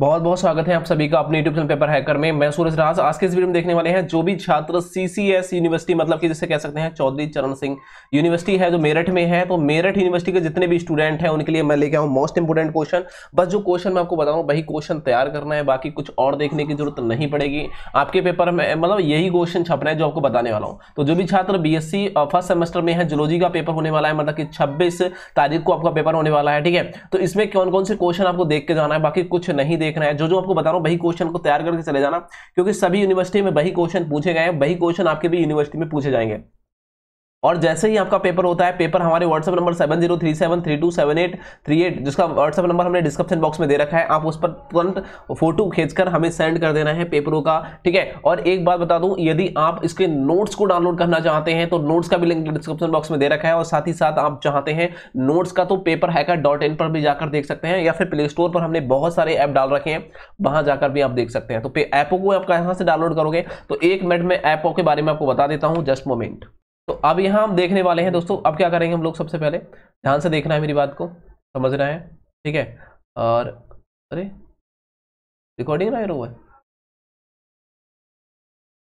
बहुत बहुत स्वागत है आप सभी का अपने यूट्यूब पेपर हैकर में मैं सूरज राज आज के इस वीडियो में देखने वाले हैं जो भी छात्र सीसीएस यूनिवर्सिटी मतलब कि जिसे कह सकते हैं चौधरी चरण सिंह यूनिवर्सिटी है जो मेरठ में है तो मेरठ यूनिवर्सिटी के जितने भी स्टूडेंट हैं उनके लिए मैं लेके आऊँ मोस्ट इंपोर्टेंट क्वेश्चन बस जो क्वेश्चन मैं आपको बताऊँ वही क्वेश्चन तैयार करना है बाकी कुछ और देखने की जरूरत नहीं पड़ेगी आपके पेपर में मतलब यही क्वेश्चन छपना है जो आपको बताने वाला हूँ तो जो भी छात्र बी फर्स्ट सेमेस्टर में है जोलॉजी का पेपर होने वाला है मतलब कि छब्बीस तारीख को आपका पेपर होने वाला है ठीक है तो इसमें कौन कौन से क्वेश्चन आपको देख के जाना है बाकी कुछ नहीं देखना है जो जो आपको बता रहा हूँ वही क्वेश्चन को तैयार करके चले जाना क्योंकि सभी यूनिवर्सिटी में वही क्वेश्चन पूछे गए हैं वही क्वेश्चन आपके भी यूनिवर्सिटी में पूछे जाएंगे और जैसे ही आपका पेपर होता है पेपर हमारे WhatsApp number seven zero three seven three two seven eight three eight जिसका व्हाट्सएप नंबर हमने डिस्क्रिप्शन बॉक्स में दे रखा है आप उस पर तुरंत फोटो खींचकर हमें सेंड कर देना है पेपरों का ठीक है और एक बात बता दूं यदि आप इसके नोट्स को डाउनलोड करना चाहते हैं तो नोट्स का भी लिंक डिस्क्रिप्शन बॉक्स में दे रखा है और साथ ही साथ आप चाहते हैं नोट्स का तो पेपर हैकर डॉट इन पर भी जाकर देख सकते हैं या फिर प्ले स्टोर पर हमने बहुत सारे ऐप डाल रखे हैं वहां जाकर भी आप देख सकते हैं तो ऐपों को आप कहाँ से डाउनलोड करोगे तो एक मिनट में ऐपों के बारे में आपको बता देता हूँ जस्ट मोमेंट तो अब यहाँ हम देखने वाले हैं दोस्तों अब क्या करेंगे हम लोग सबसे पहले ध्यान से देखना है मेरी बात को समझना है ठीक है और अरे रिकॉर्डिंग ना हुआ है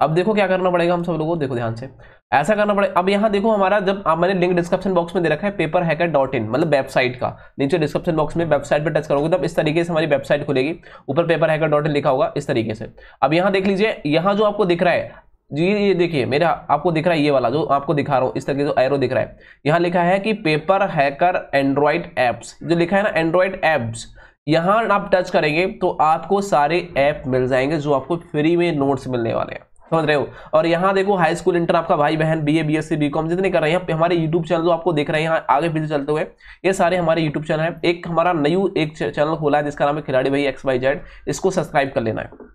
अब देखो क्या करना पड़ेगा हम सब लोगों को देखो ध्यान से ऐसा करना पड़ेगा अब यहाँ देखो हमारा जब आप मैंने लिंक डिस्क्रिप्शन बॉक्स में दे रखा है पेपर हैकर डॉट इन मतलब वेबसाइट का नीचे डिस्क्रिप्शन बॉक्स में वेबसाइट पर टच करोगे तब इस तरीके से हमारी वेबसाइट खुलेगी ऊपर पेपर हैकर डॉट इन लिखा होगा इस तरीके से अब यहाँ देख लीजिए यहाँ जो आपको दिख रहा है जी ये देखिए मेरा आपको दिख रहा है ये वाला जो आपको दिखा रहा हूँ इस तरह जो एरो दिख रहा है यहाँ लिखा है कि पेपर हैकर एंड्रॉइड ऐप्स जो लिखा है ना एंड्रॉइड ऐप्स यहाँ आप टच करेंगे तो आपको सारे ऐप मिल जाएंगे जो आपको फ्री में नोट्स मिलने वाले हैं समझ रहे हो और यहाँ देखो हाई स्कूल इंटर आपका भाई बहन बीए बीएससी बीकॉम जितने कर रहे हैं हमारे यूट्यूब चैनल जो आपको देख रहे हैं यहाँ आगे पीछे चलते हुए ये सारे हमारे यूट्यूब चैनल है एक हमारा नयू एक चैनल खोला है जिसका नाम है खिलाड़ी भाई एक्स वाई जेड इसको सब्सक्राइब कर लेना है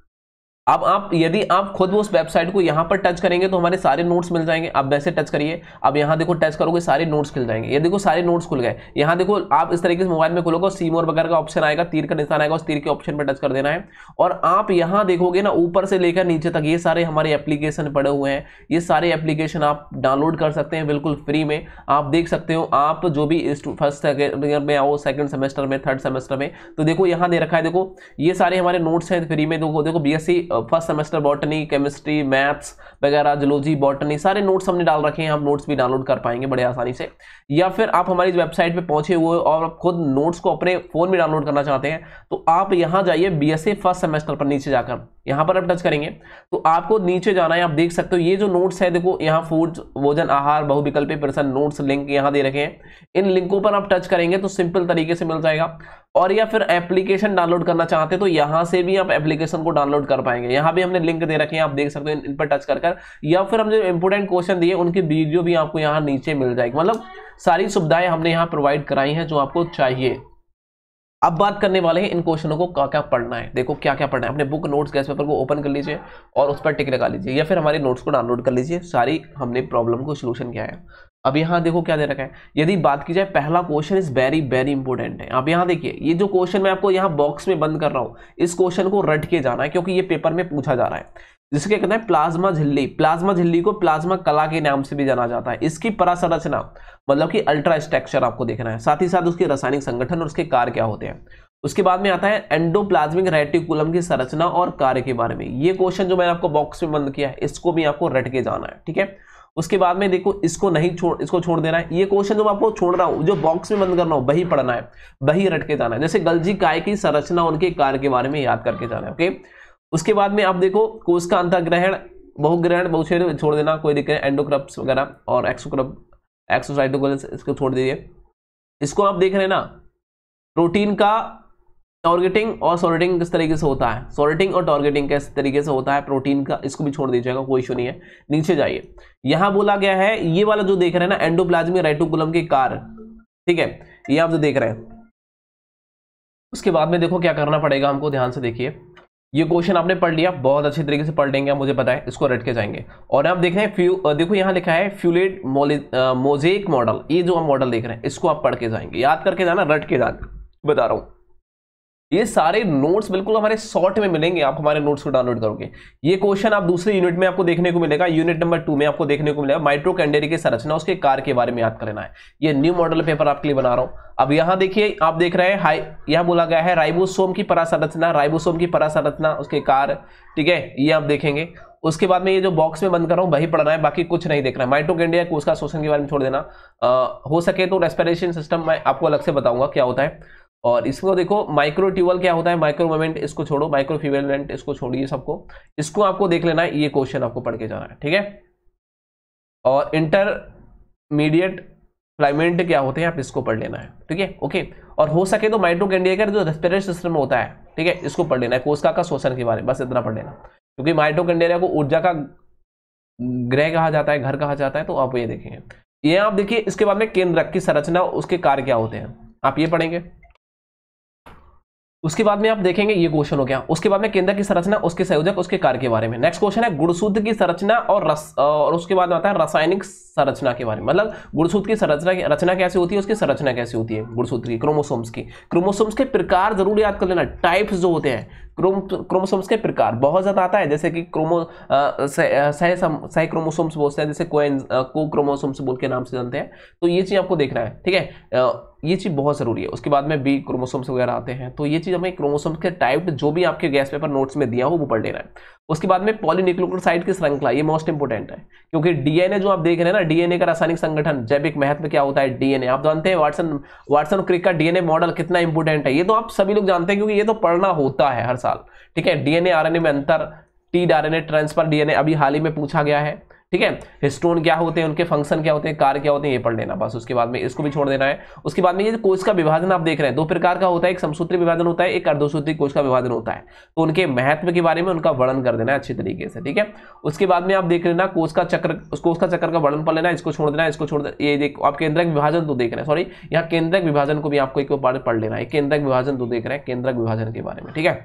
अब आप यदि आप खुद उस वेबसाइट को यहां पर टच करेंगे तो हमारे सारे नोट्स मिल जाएंगे आप वैसे टच करिए अब यहां देखो टच करोगे सारे नोट्स खिल जाएंगे ये देखो सारे नोट्स खुल गए यहाँ देखो आप इस तरीके से मोबाइल में खोलोगे सीमोर वगैरह का ऑप्शन आएगा तीर का निशान आएगा उस तीर के ऑप्शन पर टच कर देना है और आप यहाँ देखोगे ना ऊपर से लेकर नीचे तक ये सारे हमारे एप्लीकेशन पड़े हुए हैं ये सारे एप्लीकेशन आप डाउनलोड कर सकते हैं बिल्कुल फ्री में आप देख सकते हो आप जो भी फर्स्ट ईयर में आओ सेकेंड सेमेस्टर में थर्ड सेमेस्टर में तो देखो यहाँ दे रखा है देखो ये सारे हमारे नोट्स हैं फ्री में देखो देखो B first semester botany chemistry maths वगैरह जोलॉजी बॉटनी सारे नोट्स हमने डाल रखे हैं आप नोट्स भी डाउनलोड कर पाएंगे बड़े आसानी से या फिर आप हमारी वेबसाइट पर पहुंचे हुए और आप खुद नोट्स को अपने फ़ोन में डाउनलोड करना चाहते हैं तो आप यहाँ जाइए बी फर्स्ट सेमेस्टर पर नीचे जाकर यहाँ पर आप टच करेंगे तो आपको नीचे जाना है आप देख सकते हो ये जो नोट्स है देखो यहाँ फूड भोजन आहार बहुविकल्पी प्रसन्न नोट्स लिंक यहाँ दे रखे हैं इन लिंकों पर आप टच करेंगे तो सिंपल तरीके से मिल जाएगा और या फिर एप्लीकेशन डाउनलोड करना चाहते हैं तो यहाँ से भी आप एप्लीकेशन को डाउनलोड कर पाएंगे यहाँ भी हमने लिंक दे रखे हैं आप देख सकते हो इन पर टच कर कर या फिर हम जो इंपोर्टेंट क्वेश्चन दिए उनकी वीडियो भी आपको यहाँ नीचे मिल जाएगी मतलब सारी सुविधाएं हमने यहाँ प्रोवाइड कराई हैं जो आपको चाहिए अब बात करने वाले हैं इन क्वेश्चनों को क्या क्या पढ़ना है देखो क्या क्या पढ़ना है अपने बुक नोट्स गैस पेपर को ओपन कर लीजिए और उस पर टिक लगा लीजिए या फिर हमारे नोट्स को डाउनलोड कर लीजिए सारी हमने प्रॉब्लम को सोल्यूशन किया है अब यहाँ देखो क्या दे रखा है यदि बात की जाए पहला question is very very important है अब यहाँ देखिए ये जो क्वेश्चन मैं आपको यहाँ बॉक्स में बंद कर रहा हूँ इस क्वेश्चन को रट के जाना है क्योंकि ये पेपर में पूछा जा रहा है जिसे क्या कहते हैं प्लाज्मा झिल्ली प्लाज्मा झिल्ली को प्लाज्मा कला के नाम से भी जाना जाता है इसकी परासंरचना मतलब कि अल्ट्रा स्ट्रक्चर आपको देखना है साथ ही साथ उसके रासायनिक संगठन और उसके कार्य क्या होते हैं उसके बाद में आता है एंडोप्लाज्मिक रेटिकुलम की संरचना और कार्य के बारे में ये क्वेश्चन जो मैंने आपको बॉक्स में बंद किया है इसको भी आपको रट के जाना है ठीक है उसके बाद में देखो इसको नहीं छोड़ इसको छोड़ देना है ये क्वेश्चन जो आपको छोड़ रहा हूँ जो बॉक्स में बंद करना हो वही पढ़ना है वही रट के जाना है जैसे गलजी काय की संरचना उनके कार्य के बारे में याद करके जाना है ओके उसके बाद में आप देखो कोश का अंतग्रहण बहुग्रहण बहुत छोड़ देना कोई दिक्कत एंडोक्रप्स वगैरह और एक्सोक्रप एक्सोसाइटोकल इसको छोड़ दीजिए इसको आप देख रहे हैं ना प्रोटीन का टॉर्गेटिंग और सॉलिटिंग किस तरीके से होता है सॉलिटिंग और टॉर्गेटिंग किस तरीके से होता है प्रोटीन का इसको भी छोड़ दीजिएगा कोई इशू नहीं है नीचे जाइए यहाँ बोला गया है ये वाला जो देख रहे हैं ना एंडोप्लाज्मिक राइटोकुलम की कार ठीक है ये आप जो देख रहे हैं उसके बाद में देखो क्या करना पड़ेगा हमको ध्यान से देखिए ये क्वेश्चन आपने पढ़ लिया बहुत अच्छे तरीके से पढ़ लेंगे मुझे पता है इसको रट के जाएंगे और आप देख रहे हैं फ्यू देखो यहाँ लिखा है फ्यूलेट मोजेक मॉडल ये जो हम मॉडल देख रहे हैं इसको आप पढ़ के जाएंगे याद करके जाना रट के जाना बता रहा हूँ ये सारे नोट्स बिल्कुल हमारे शॉर्ट में मिलेंगे आप हमारे नोट्स को डाउनलोड करोगे ये क्वेश्चन आप दूसरे यूनिट में आपको देखने को मिलेगा यूनिट नंबर टू में आपको देखने को मिलेगा कैंडेरी की संरचना उसके कार के बारे में याद करना है ये न्यू मॉडल पेपर आपके लिए बना रहा हूं अब यहां देखिए आप देख रहे हैं हाई बोला गया है राइबोसोम की परासरचना राइबोसोम की परासरचना उसके कार ठीक है ये आप देखेंगे उसके बाद में ये जो बॉक्स में बंद कर रहा हूँ वही पढ़ना है बाकी कुछ नहीं देखना है माइटोकेंडिया को उसका शोषण के बारे में छोड़ देना आ, हो सके तो रेस्पिरेशन सिस्टम मैं आपको अलग से बताऊंगा क्या होता है और इसको देखो माइक्रो ट्यूबल क्या होता है माइक्रो मोमेंट इसको छोड़ो माइक्रो फ्यूवेलमेंट इसको छोड़िए सबको इसको आपको देख लेना है ये क्वेश्चन आपको पढ़ के जाना है ठीक है और इंटरमीडिएट फ्लाइमेंट क्या होते हैं आप इसको पढ़ लेना है ठीक है ओके और हो सके तो माइट्रोकेंडिएकर जो रेस्पिरेटरी सिस्टम होता है ठीक है इसको पढ़ लेना है कोशिका का शोषण के बारे में बस इतना पढ़ लेना क्योंकि माइट्रोकेंडिया को ऊर्जा का ग्रह कहा जाता है घर कहा जाता है तो आप ये देखेंगे ये आप देखिए इसके बाद में केंद्रक की संरचना उसके कार्य क्या होते हैं आप ये पढ़ेंगे उसके बाद में आप देखेंगे ये क्वेश्चन हो गया उसके बाद में केंद्र की संरचना उसके संयोजक उसके कार्य के बारे में नेक्स्ट क्वेश्चन है गुड़सूद की संरचना और रस और उसके बाद में आता है रासायनिक संरचना के बारे में मतलब गुड़सूद की संरचना की रचना कैसे होती है उसकी संरचना कैसे होती है गुड़सूद की क्रोमोसोम्स की क्रोमोसोम्स के प्रकार जरूर याद कर लेना टाइप्स जो होते हैं क्रोमोसोम्स के प्रकार बहुत ज़्यादा आता है जैसे कि क्रोमो सह क्रोमोसोम्स बोलते हैं जैसे को क्रोमोसोम्स बोल के नाम से जानते हैं तो ये चीज़ आपको देखना है ठीक है ये चीज़ बहुत ज़रूरी है उसके बाद में बी क्रोमोसोम्स वगैरह आते हैं तो ये चीज़ हमें क्रोमोसोम्स के टाइप जो भी आपके गैस पेपर नोट्स में दिया हो वो पढ़ लेना है उसके बाद में पॉलीनिक्लोक्लोसाइड की श्रृंखला ये मोस्ट इंपॉर्टेंट है क्योंकि डीएनए जो आप देख रहे हैं ना डीएनए का रासायनिक संगठन जैविक महत्व क्या होता है डीएनए आप जानते हैं वाटसन वाटसन क्रिक का डीएनए मॉडल कितना इंपोर्टेंट है ये तो आप सभी लोग जानते हैं क्योंकि ये तो पढ़ना होता है हर साल ठीक है डीएनए ए में अंतर टी आर ट्रांसफर डीएनए अभी हाल ही में पूछा गया है ठीक है हिस्टोन क्या होते हैं उनके फंक्शन क्या होते हैं कार क्या होते हैं ये पढ़ लेना बस उसके बाद में इसको भी छोड़ देना है उसके बाद में ये कोष का विभाजन आप देख रहे हैं दो प्रकार का होता है एक समसूत्री विभाजन होता है एक अर्धसूत्री कोष का विभाजन होता है तो उनके महत्व के बारे में उनका वर्णन कर देना है अच्छे तरीके से ठीक है उसके बाद में आप देख लेना कोष का चक्र कोष का चक्र का वर्णन पढ़ लेना इसको छोड़ देना इसको छोड़ देना ये देखो आप केंद्रक विभाजन तो देख रहे हैं सॉरी यहाँ केंद्रक विभाजन को भी आपको एक बार पढ़ लेना है केंद्रक विभाजन तो देख रहे हैं केंद्रक विभाजन के बारे में ठीक है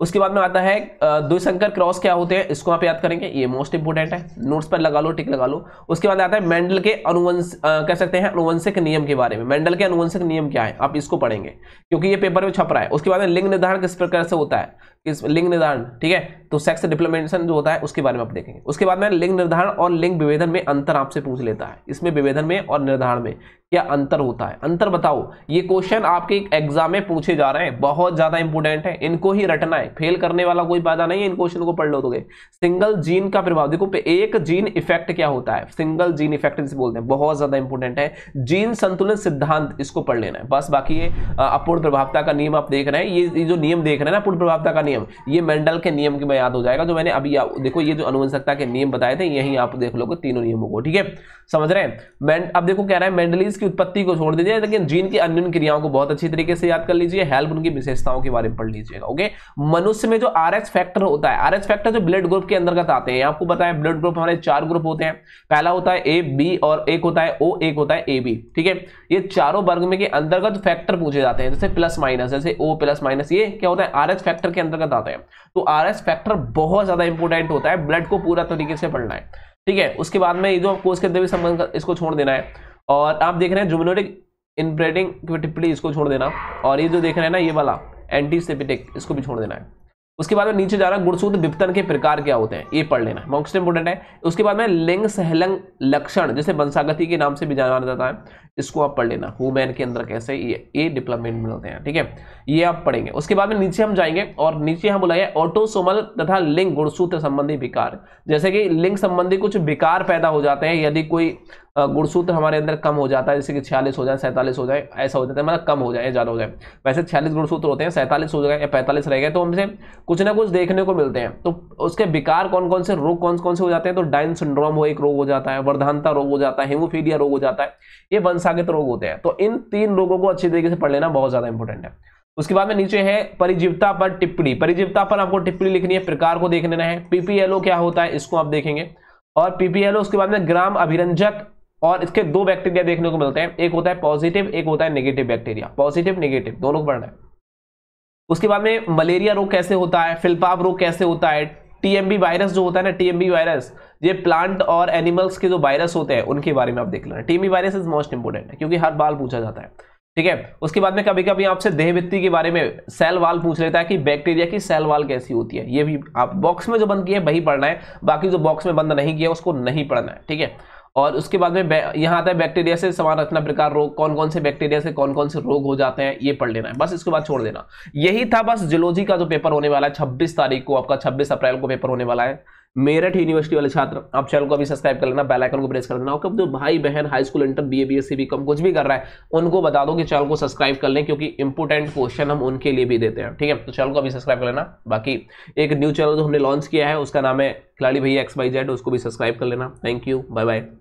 उसके बाद में आता है द्विशंकर क्रॉस क्या होते हैं इसको आप याद करेंगे ये मोस्ट इंपोर्टेंट है नोट्स पर लगा लो टिक लगा लो उसके बाद आता है मेंडल के अनुवंश कह सकते हैं अनुवंशिक नियम के बारे में मेंडल के अनुवंशिक नियम क्या है आप इसको पढ़ेंगे क्योंकि ये पेपर में छप रहा है उसके बाद लिंग निर्धारण किस प्रकार से होता है किस लिंग निर्धारण ठीक है तो सेक्स डिप्लोमेशन जो होता है उसके बारे में आप देखेंगे उसके बाद में लिंग निर्धारण और लिंग विभेदन में अंतर आपसे पूछ लेता है इसमें विभेदन में और निर्धारण में क्या अंतर होता है अंतर बताओ ये क्वेश्चन आपके एग्जाम में पूछे जा रहे हैं बहुत ज़्यादा इंपॉर्टेंट है इनको ही रटना है फेल करने वाला कोई फायदा नहीं है इन क्वेश्चन को पढ़ लो तो सिंगल जीन का प्रभाव देखो एक जीन इफेक्ट क्या होता है सिंगल जीन इफेक्ट जिसे बोलते हैं बहुत ज़्यादा इंपॉर्टेंट है जीन संतुलन सिद्धांत इसको पढ़ लेना है बस बाकी ये अपूर्ण प्रभावता का नियम आप देख रहे हैं ये जो नियम देख रहे हैं ना अपूर्ण प्रभावता का नियम नियम ये मेंडल के नियम की मैं याद हो जाएगा जो मैंने अभी देखो ये जो अनुवंशकता के नियम बताए थे यही आप देख लोगे तीनों नियमों को ठीक है समझ रहे हैं अब देखो कह रहा है मेंडलीज की उत्पत्ति को छोड़ दीजिए लेकिन जीन की अन्य क्रियाओं को बहुत अच्छी तरीके से याद कर लीजिए हेल्प उनकी विशेषताओं के बारे में पढ़ लीजिएगा ओके मनुष्य में जो आर फैक्टर होता है आर फैक्टर जो ब्लड ग्रुप के अंतर्गत आते हैं आपको बताया ब्लड ग्रुप हमारे चार ग्रुप होते हैं पहला होता है ए बी और एक होता है ओ एक होता है ए बी ठीक है ये चारों वर्ग में के अंतर्गत फैक्टर पूछे जाते हैं जैसे प्लस माइनस जैसे ओ प्लस माइनस ये क्या होता है आर फैक्टर के अंदर अंतर्गत आते हैं तो आर एस फैक्टर बहुत ज़्यादा इंपॉर्टेंट होता है ब्लड को पूरा तरीके से पढ़ना है ठीक है उसके बाद में ये जो कोर्स के अंदर भी संबंध इसको छोड़ देना है और आप देख रहे हैं जुमिनोटिक इनब्रेडिंग टिप्पणी इसको छोड़ देना और ये जो देख रहे हैं ना ये वाला एंटीसेपिटिक इसको भी छोड़ देना है उसके बाद में नीचे जा रहा गुणसूत्र विपतन के प्रकार क्या होते हैं ये पढ़ लेना मोस्ट इंपोर्टेंट है उसके बाद में लिंग सहलंग लक्षण जैसे वंशागति के नाम से भी जाना जाता है इसको आप पढ़ लेना हुमैन के अंदर कैसे ये ए डिप्लॉमेंट मिलते हैं ठीक है ये आप पढ़ेंगे उसके बाद में नीचे हम जाएंगे और नीचे हम बुलाया ऑटोसोमल तथा लिंग गुणसूत्र संबंधी विकार जैसे कि लिंग संबंधी कुछ विकार पैदा हो जाते हैं यदि कोई गुणसूत्र हमारे अंदर कम हो जाता है जैसे कि छियालीस हो जाए सैंतालीस हो जाए ऐसा हो जाता है मतलब कम हो जाए या ज़्यादा हो जाए वैसे छियालीस गुणसूत्र होते हैं सैंतालीस हो जाए या पैंतालीस रह गए तो हमसे कुछ ना कुछ देखने को मिलते हैं तो उसके विकार कौन कौन से रोग कौन कौन से हो जाते हैं तो डाइन सिंड्रोम हो एक रोग हो जाता है वर्धानता रोग हो जाता है हेमोफीलिया रोग हो जाता है ये वंशा संसागित रोग होते हैं तो इन तीन रोगों को अच्छी तरीके से पढ़ लेना बहुत ज्यादा इंपॉर्टेंट है उसके बाद में नीचे है परिजीवता पर टिप्पणी परिजीवता पर आपको टिप्पणी लिखनी है प्रकार को देख लेना है पीपीएलओ क्या होता है इसको आप देखेंगे और पीपीएलओ उसके बाद में ग्राम अभिरंजक और इसके दो बैक्टीरिया देखने को मिलते हैं एक होता है पॉजिटिव एक होता है नेगेटिव बैक्टीरिया पॉजिटिव नेगेटिव दोनों को पढ़ना है उसके बाद में मलेरिया रोग कैसे होता है फिल्पाव रोग कैसे होता है टीएमबी वायरस जो होता है ना टीएमबी वायरस ये प्लांट और एनिमल्स के जो वायरस होते हैं उनके बारे में आप देख लेना TMV virus is most important है क्योंकि हर बाल पूछा जाता है ठीक है उसके बाद में कभी कभी आपसे देहवित्ती के बारे में सेल वाल पूछ लेता है कि बैक्टीरिया की सेल वाल कैसी होती है ये भी आप बॉक्स में जो बंद किया है वही पढ़ना है बाकी जो बॉक्स में बंद नहीं किया उसको नहीं पढ़ना है ठीक है और उसके बाद में यहाँ आता है बैक्टीरिया से समान रचना प्रकार रोग कौन कौन से बैक्टीरिया से कौन कौन से रोग हो जाते हैं ये पढ़ लेना है बस इसके बाद छोड़ देना यही था बस जियोलॉजी का जो पेपर होने वाला है छब्बीस तारीख को आपका छब्बीस अप्रैल को पेपर होने वाला है मेरठ यूनिवर्सिटी वाले छात्र आप चैनल को अभी सब्सक्राइब कर लेना बेल आइकन को प्रेस कर लेना और जो भाई बहन high school inter B A S C भी कम कुछ भी कर रहा है उनको बता दो कि चैनल को सब्सक्राइब कर लें क्योंकि इंपोर्टेंट क्वेश्चन हम उनके लिए भी देते हैं ठीक है तो चैनल को अभी सब्सक्राइब कर लेना बाकी एक न्यू चैनल जो हमने लॉन्च किया है उसका नाम है खिलाड़ी भैया एक्स वाई जेड उसको भी सब्सक्राइब कर लेना थैंक यू बाय बाय